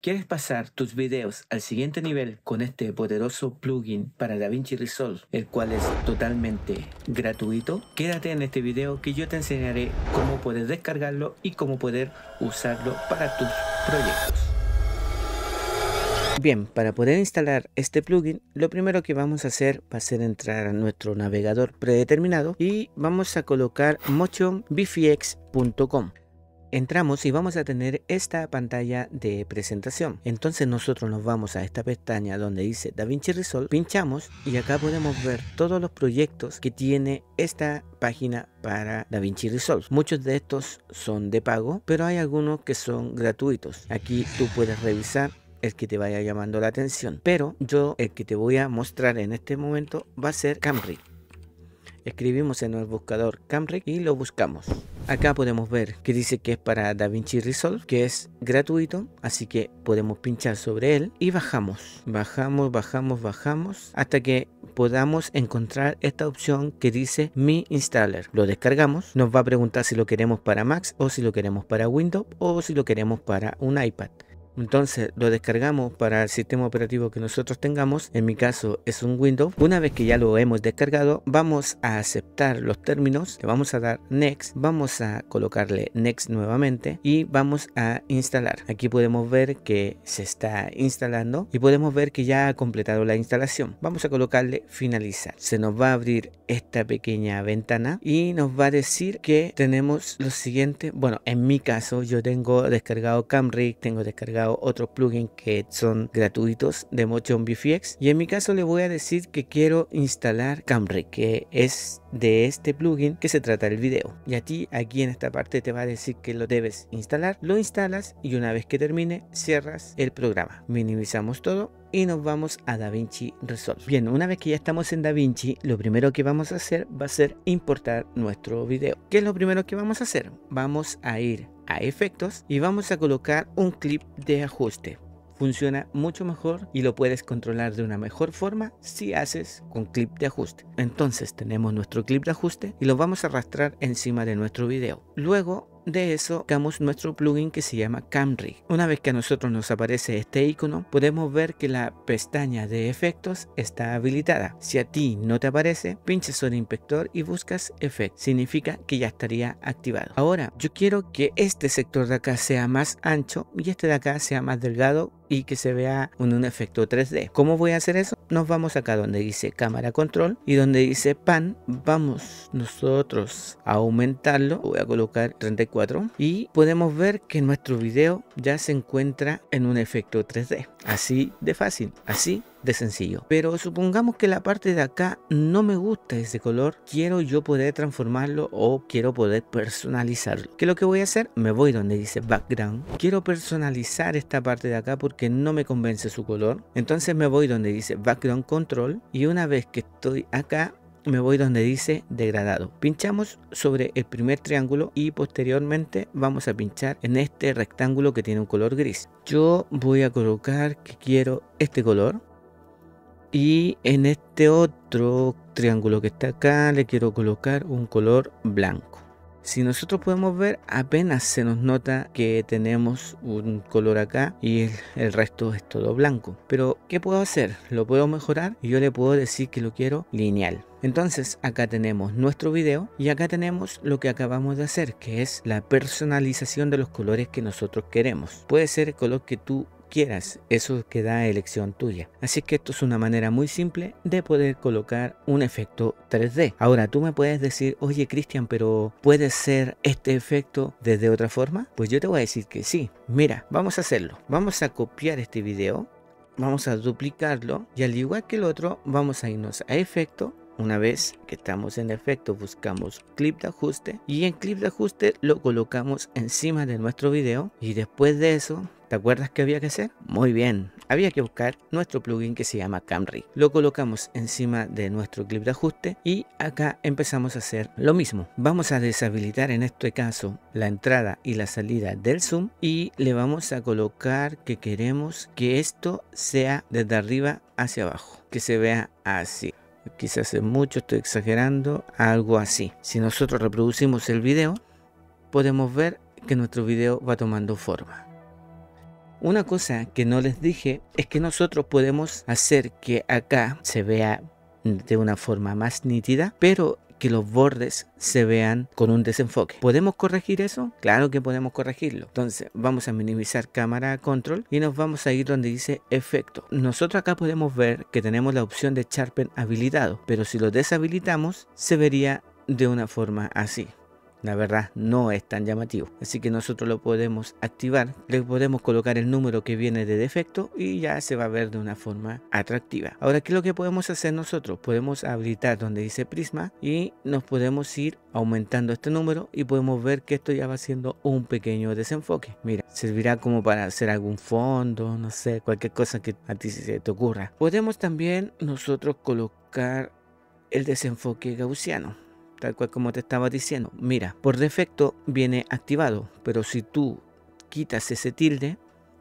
¿Quieres pasar tus videos al siguiente nivel con este poderoso plugin para DaVinci Resolve, el cual es totalmente gratuito? Quédate en este video que yo te enseñaré cómo poder descargarlo y cómo poder usarlo para tus proyectos. Bien, para poder instalar este plugin, lo primero que vamos a hacer va a ser entrar a nuestro navegador predeterminado y vamos a colocar motionbfx.com entramos y vamos a tener esta pantalla de presentación. Entonces nosotros nos vamos a esta pestaña donde dice DaVinci Resolve, pinchamos y acá podemos ver todos los proyectos que tiene esta página para DaVinci Resolve. Muchos de estos son de pago, pero hay algunos que son gratuitos. Aquí tú puedes revisar el que te vaya llamando la atención, pero yo el que te voy a mostrar en este momento va a ser Camry. Escribimos en el buscador Camry y lo buscamos. Acá podemos ver que dice que es para DaVinci Resolve, que es gratuito, así que podemos pinchar sobre él y bajamos, bajamos, bajamos, bajamos, hasta que podamos encontrar esta opción que dice Mi Installer. Lo descargamos, nos va a preguntar si lo queremos para Mac o si lo queremos para Windows o si lo queremos para un iPad. Entonces lo descargamos para el sistema operativo que nosotros tengamos. En mi caso es un Windows. Una vez que ya lo hemos descargado, vamos a aceptar los términos. Le vamos a dar Next. Vamos a colocarle Next nuevamente y vamos a instalar. Aquí podemos ver que se está instalando y podemos ver que ya ha completado la instalación. Vamos a colocarle finalizar. Se nos va a abrir esta pequeña ventana y nos va a decir que tenemos lo siguiente. Bueno, en mi caso yo tengo descargado Camry, tengo descargado otro otros plugins que son gratuitos de Motion VFX y en mi caso le voy a decir que quiero instalar Camry que es de este plugin que se trata el video y a ti aquí en esta parte te va a decir que lo debes instalar lo instalas y una vez que termine cierras el programa minimizamos todo y nos vamos a DaVinci Resolve. Bien, una vez que ya estamos en DaVinci, lo primero que vamos a hacer va a ser importar nuestro video. ¿Qué es lo primero que vamos a hacer? Vamos a ir a efectos y vamos a colocar un clip de ajuste funciona mucho mejor y lo puedes controlar de una mejor forma si haces con clip de ajuste. Entonces tenemos nuestro clip de ajuste y lo vamos a arrastrar encima de nuestro video. Luego de eso, creamos nuestro plugin que se llama Camry. Una vez que a nosotros nos aparece este icono, podemos ver que la pestaña de efectos está habilitada. Si a ti no te aparece, pinches sobre inspector y buscas efecto. Significa que ya estaría activado. Ahora, yo quiero que este sector de acá sea más ancho y este de acá sea más delgado y que se vea un, un, efecto 3D. ¿Cómo voy a hacer eso? Nos vamos acá donde dice cámara control y donde dice pan, vamos nosotros a aumentarlo. Voy a colocar 34 y podemos ver que nuestro video ya se encuentra en un efecto 3D. Así de fácil, así de sencillo. Pero supongamos que la parte de acá no me gusta ese color, quiero yo poder transformarlo o quiero poder personalizarlo. Que lo que voy a hacer? Me voy donde dice background. Quiero personalizar esta parte de acá porque no me convence su color. Entonces me voy donde dice background control y una vez que estoy acá me voy donde dice degradado. Pinchamos sobre el primer triángulo y posteriormente vamos a pinchar en este rectángulo que tiene un color gris. Yo voy a colocar que quiero este color y en este otro triángulo que está acá le quiero colocar un color blanco. Si nosotros podemos ver, apenas se nos nota que tenemos un color acá y el, resto es todo blanco. Pero, ¿qué puedo hacer? Lo puedo mejorar y yo le puedo decir que lo quiero lineal. Entonces acá tenemos nuestro video y acá tenemos lo que acabamos de hacer que es la personalización de los colores que nosotros queremos. Puede ser el color que tú quieras, eso queda a elección tuya. Así que esto es una manera muy simple de poder colocar un efecto 3D. Ahora tú me puedes decir, oye Cristian, pero ¿puede ser este efecto desde otra forma? Pues yo te voy a decir que sí. Mira, vamos a hacerlo. Vamos a copiar este video, vamos a duplicarlo y al igual que el otro, vamos a irnos a efecto una vez que estamos en efecto buscamos clip de ajuste y en clip de ajuste lo colocamos encima de nuestro video y después de eso ¿Te acuerdas qué había que hacer? Muy bien, había que buscar nuestro plugin que se llama Camry. Lo colocamos encima de nuestro clip de ajuste y acá empezamos a hacer lo mismo. Vamos a deshabilitar en este caso la entrada y la salida del zoom y le vamos a colocar que queremos que esto sea desde arriba hacia abajo, que se vea así quizás es mucho, estoy exagerando, algo así. Si nosotros reproducimos el video, podemos ver que nuestro video va tomando forma. Una cosa que no les dije es que nosotros podemos hacer que acá se vea de una forma más nítida, pero que los bordes se vean con un desenfoque. ¿Podemos corregir eso? Claro que podemos corregirlo. Entonces vamos a minimizar cámara control y nos vamos a ir donde dice efecto. Nosotros acá podemos ver que tenemos la opción de sharpen habilitado, pero si lo deshabilitamos se vería de una forma así la verdad no es tan llamativo. Así que nosotros lo podemos activar, le podemos colocar el número que viene de defecto y ya se va a ver de una forma atractiva. Ahora, ¿qué es lo que podemos hacer nosotros? Podemos habilitar donde dice prisma y nos podemos ir aumentando este número y podemos ver que esto ya va siendo un pequeño desenfoque. Mira, servirá como para hacer algún fondo, no sé, cualquier cosa que a ti se te ocurra. Podemos también nosotros colocar el desenfoque gaussiano tal cual como te estaba diciendo. Mira, por defecto viene activado, pero si tú quitas ese tilde,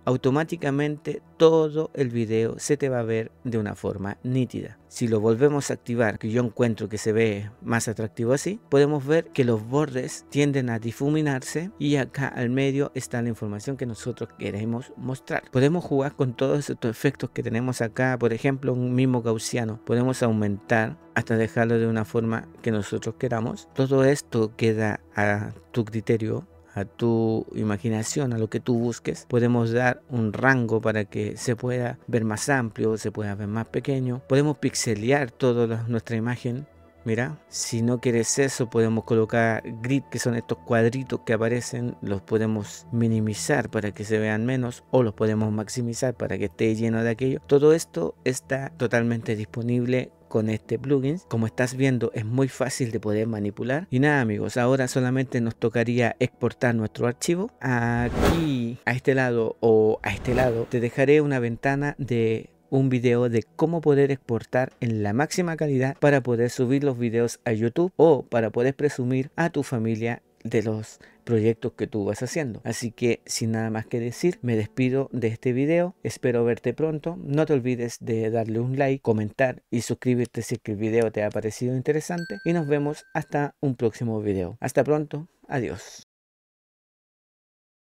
automáticamente todo el video se te va a ver de una forma nítida. Si lo volvemos a activar, que yo encuentro que se ve más atractivo así, podemos ver que los bordes tienden a difuminarse y acá al medio está la información que nosotros queremos mostrar. Podemos jugar con todos estos efectos que tenemos acá, por ejemplo, un mismo gaussiano. Podemos aumentar hasta dejarlo de una forma que nosotros queramos. Todo esto queda a tu criterio a tu imaginación, a lo que tú busques, podemos dar un rango para que se pueda ver más amplio, se pueda ver más pequeño, podemos pixelear toda nuestra imagen Mira, si no quieres eso, podemos colocar grid, que son estos cuadritos que aparecen, los podemos minimizar para que se vean menos o los podemos maximizar para que esté lleno de aquello. Todo esto está totalmente disponible con este plugin. Como estás viendo es muy fácil de poder manipular. Y nada amigos, ahora solamente nos tocaría exportar nuestro archivo. Aquí a este lado o a este lado te dejaré una ventana de un video de cómo poder exportar en la máxima calidad para poder subir los videos a YouTube o para poder presumir a tu familia de los proyectos que tú vas haciendo. Así que sin nada más que decir, me despido de este video. Espero verte pronto. No te olvides de darle un like, comentar y suscribirte si es que el video te ha parecido interesante. Y nos vemos hasta un próximo video. Hasta pronto. Adiós.